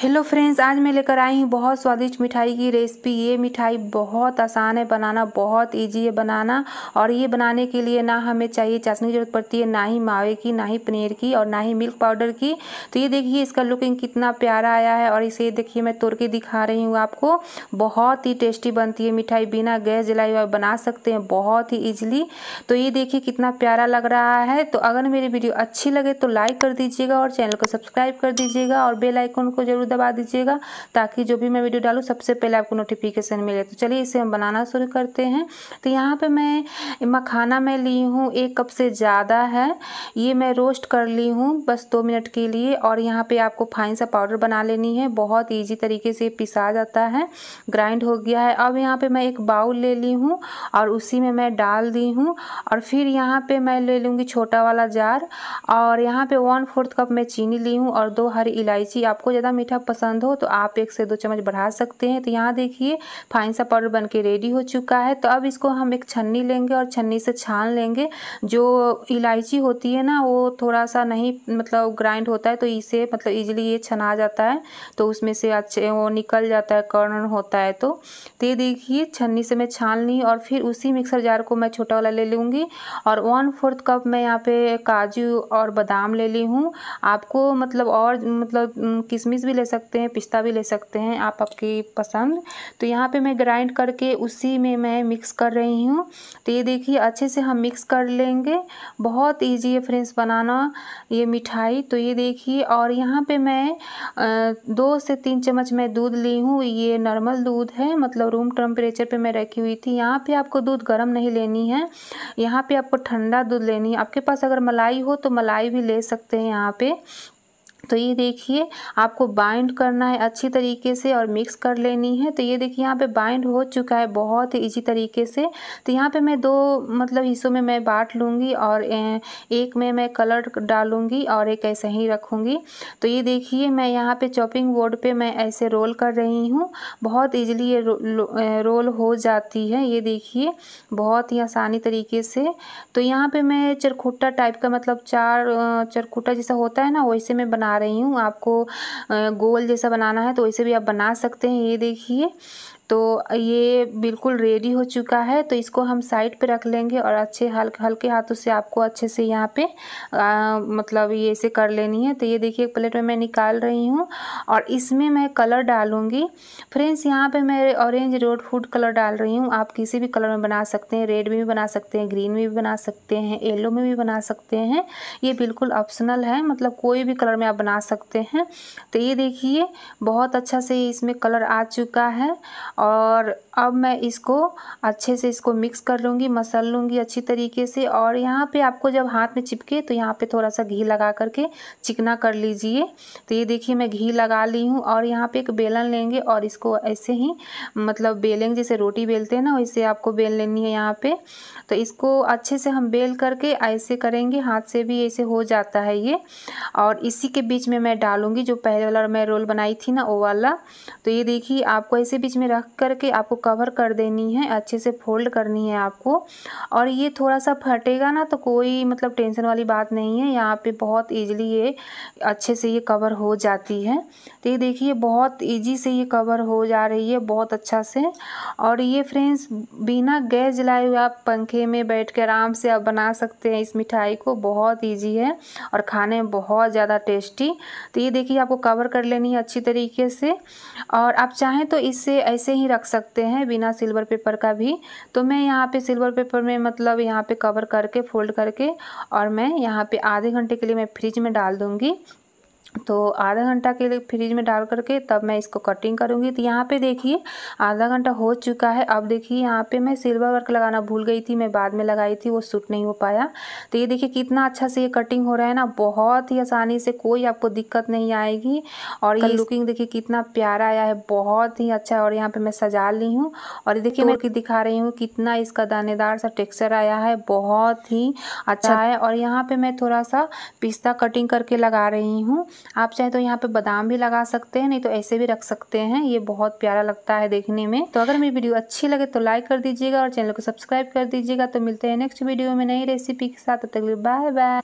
Hello friends आज मैं लेकर आई हूँ बहुत स्वादिष्ट मिठाई की रेसिपी ये मिठाई बहुत आसान है बनाना बहुत इजी है बनाना और ये बनाने के लिए ना हमें चाहिए चाशनी की जरूरत पड़ती है ना ही मावे की ना ही पनीर की और ना ही मिल्क पाउडर की तो ये देखिए इसका लुकिंग कितना प्यारा आया है और इसे देखिए मैं तोड़ के दिखा रही हूँ आपको बहुत ही टेस्टी बनती है मिठाई बिना गैस जलाई हुआ बना सकते हैं बहुत ही ईजिली तो ये देखिए कितना प्यारा लग रहा है तो अगर मेरी वीडियो अच्छी लगे तो लाइक कर दीजिएगा और चैनल को सब्सक्राइब कर दीजिएगा और बेलाइकन को जरूर दबा दीजिएगा ताकि जो भी मैं वीडियो डालूँ सबसे पहले आपको नोटिफिकेशन मिले तो चलिए इसे हम बनाना शुरू करते हैं तो यहाँ पर मैं मखाना मैं ली हूँ एक कप से ज़्यादा है ये मैं रोस्ट कर ली हूँ बस दो मिनट के लिए और यहाँ पर आपको फाइन सा पाउडर बना लेनी है बहुत ईजी तरीके से पिसा जाता है ग्राइंड हो गया है अब यहाँ पर मैं एक बाउल ले ली हूँ और उसी में मैं डाल दी हूँ और फिर यहाँ पे मैं ले लूँगी छोटा वाला जार और यहाँ पे वन फोर्थ कप मैं चीनी ली हूँ और दो हरी इलायची आपको ज़्यादा मीठा तीखा पसंद हो तो आप एक से दो चम्मच बढ़ा सकते हैं तो यहाँ देखिए फाइन सा पाउडर बन के रेडी हो चुका है तो अब इसको हम एक छन्नी लेंगे और छन्नी से छान लेंगे जो इलायची होती है ना वो थोड़ा सा नहीं मतलब ग्राइंड होता है तो इसे मतलब ईजिली ये छना जाता है तो उसमें से अच्छे वो निकल जाता है कर्ण होता है तो।, तो ये देखिए छन्नी से मैं छान ली और फिर उसी मिक्सर जार को मैं छोटा वाला ले लूँगी और वन फोर्थ कप मैं यहाँ पे काजू और बादाम ले ली हूँ आपको मतलब और मतलब किशमिश भी ले सकते हैं पिस्ता भी ले सकते हैं आप आपकी पसंद तो यहाँ पे मैं ग्राइंड करके उसी में मैं मिक्स कर रही हूँ तो ये देखिए अच्छे से हम मिक्स कर लेंगे बहुत इजी है फ्रेंड्स बनाना ये मिठाई तो ये देखिए और यहाँ पे मैं दो से तीन चम्मच मैं दूध ली हूँ ये नॉर्मल दूध है मतलब रूम टेम्परेचर पर मैं रखी हुई थी यहाँ पर आपको दूध गर्म नहीं लेनी है यहाँ पर आपको ठंडा दूध लेनी है आपके पास अगर मलाई हो तो मलाई भी ले सकते हैं यहाँ पर तो ये देखिए आपको बाइंड करना है अच्छी तरीके से और मिक्स कर लेनी है तो ये देखिए यहाँ पे बाइंड हो चुका है बहुत ही ईजी तरीके से तो यहाँ पे मैं दो मतलब हिस्सों में मैं बांट लूँगी और एक में मैं कलर डालूँगी और एक ऐसे ही रखूँगी तो ये देखिए मैं यहाँ पे चॉपिंग बोर्ड पे मैं ऐसे रोल कर रही हूँ बहुत ईजिली ये रो, रो, रोल हो जाती है ये देखिए बहुत ही आसानी तरीके से तो यहाँ पर मैं चरखुट्टा टाइप का मतलब चार चरखुट्टा जैसा होता है ना वैसे मैं बना रही हूँ आपको गोल जैसा बनाना है तो वैसे भी आप बना सकते हैं ये देखिए तो ये बिल्कुल रेडी हो चुका है तो इसको हम साइड पे रख लेंगे और अच्छे हल्के हल्के हाथों से आपको अच्छे से यहाँ पे आ, मतलब ये ऐसे कर लेनी है तो ये देखिए एक प्लेट में मैं निकाल रही हूँ और इसमें मैं कलर डालूँगी फ्रेंड्स यहाँ पे मैं ऑरेंज रोड फूड कलर डाल रही हूँ आप किसी भी कलर में बना सकते हैं रेड में भी बना सकते हैं ग्रीन में भी बना सकते हैं येलो में भी बना सकते हैं ये बिल्कुल ऑप्शनल है मतलब कोई भी कलर में आप बना सकते हैं तो ये देखिए बहुत अच्छा से इसमें कलर आ चुका है और अब मैं इसको अच्छे से इसको मिक्स कर लूँगी मसल लूँगी अच्छी तरीके से और यहाँ पे आपको जब हाथ में चिपके तो यहाँ पे थोड़ा सा घी लगा करके चिकना कर लीजिए तो ये देखिए मैं घी लगा ली हूँ और यहाँ पे एक बेलन लेंगे और इसको ऐसे ही मतलब बेलेंगे जैसे रोटी बेलते हैं ना वैसे आपको बेल लेनी है यहाँ पर तो इसको अच्छे से हम बेल करके ऐसे करेंगे हाथ से भी ऐसे हो जाता है ये और इसी के बीच में मैं डालूँगी जो पहले वाला मैं रोल बनाई थी ना वो वाला तो ये देखिए आपको ऐसे बीच में रख ढक करके आपको कवर कर देनी है अच्छे से फोल्ड करनी है आपको और ये थोड़ा सा फटेगा ना तो कोई मतलब टेंशन वाली बात नहीं है यहाँ पे बहुत ईजिली ये अच्छे से ये कवर हो जाती है तो ये देखिए बहुत ईजी से ये कवर हो जा रही है बहुत अच्छा से और ये फ्रेंड्स बिना गैस जलाए हुए आप पंखे में बैठ कर आराम से आप बना सकते हैं इस मिठाई को बहुत ईजी है और खाने में बहुत ज़्यादा टेस्टी तो ये देखिए आपको कवर कर लेनी है अच्छी तरीके से और आप चाहें तो इसे ऐसे ही रख सकते हैं बिना सिल्वर पेपर का भी तो मैं यहाँ पे सिल्वर पेपर में मतलब यहाँ पे कवर करके फोल्ड करके और मैं यहाँ पे आधे घंटे के लिए मैं फ्रिज में डाल दूँगी तो आधा घंटा के लिए फ्रिज में डाल करके तब मैं इसको कटिंग करूँगी तो यहाँ पे देखिए आधा घंटा हो चुका है अब देखिए यहाँ पे मैं सिल्वर वर्क लगाना भूल गई थी मैं बाद में लगाई थी वो सूट नहीं हो पाया तो ये देखिए कितना अच्छा से ये कटिंग हो रहा है ना बहुत ही आसानी से कोई आपको दिक्कत नहीं आएगी और ये लुकिंग देखिए कितना प्यारा आया है बहुत ही अच्छा और यहाँ पर मैं सजा ली हूँ और ये देखिए तो मैं दिखा रही हूँ कितना इसका दानेदार सा टेक्स्चर आया है बहुत ही अच्छा, अच्छा। है और यहाँ पर मैं थोड़ा सा पिस्ता कटिंग करके लगा रही हूँ आप चाहे तो यहाँ पे बादाम भी लगा सकते हैं नहीं तो ऐसे भी रख सकते हैं ये बहुत प्यारा लगता है देखने में तो अगर मेरी वीडियो अच्छी लगे तो लाइक कर दीजिएगा और चैनल को सब्सक्राइब कर दीजिएगा तो मिलते हैं नेक्स्ट वीडियो में नई रेसिपी के साथ तब तक बाय बाय